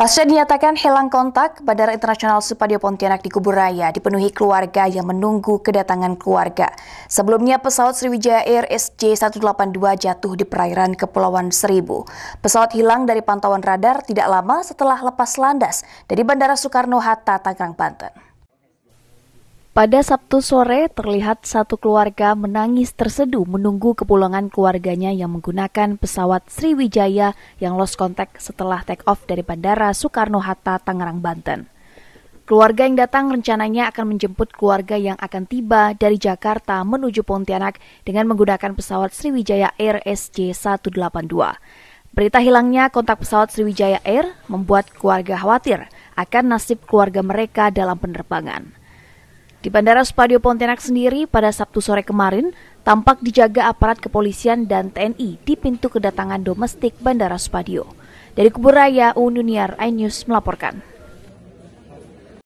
Pasca dinyatakan hilang kontak, Bandara Internasional Supadio Pontianak di Kubur Raya dipenuhi keluarga yang menunggu kedatangan keluarga. Sebelumnya pesawat Sriwijaya Air SJ182 jatuh di perairan Kepulauan Seribu. Pesawat hilang dari pantauan radar tidak lama setelah lepas landas dari Bandara Soekarno-Hatta, Tangerang, Banten. Pada Sabtu sore terlihat satu keluarga menangis terseduh menunggu kepulangan keluarganya yang menggunakan pesawat Sriwijaya yang lost contact setelah take off dari Bandara Soekarno-Hatta, Tangerang, Banten. Keluarga yang datang rencananya akan menjemput keluarga yang akan tiba dari Jakarta menuju Pontianak dengan menggunakan pesawat Sriwijaya Air SJ182. Berita hilangnya kontak pesawat Sriwijaya Air membuat keluarga khawatir akan nasib keluarga mereka dalam penerbangan. Di Bandara Spadio Pontianak sendiri pada Sabtu sore kemarin tampak dijaga aparat kepolisian dan TNI di pintu kedatangan domestik Bandara Spadio. Dari Kuburaya, Ununiar, iNews melaporkan.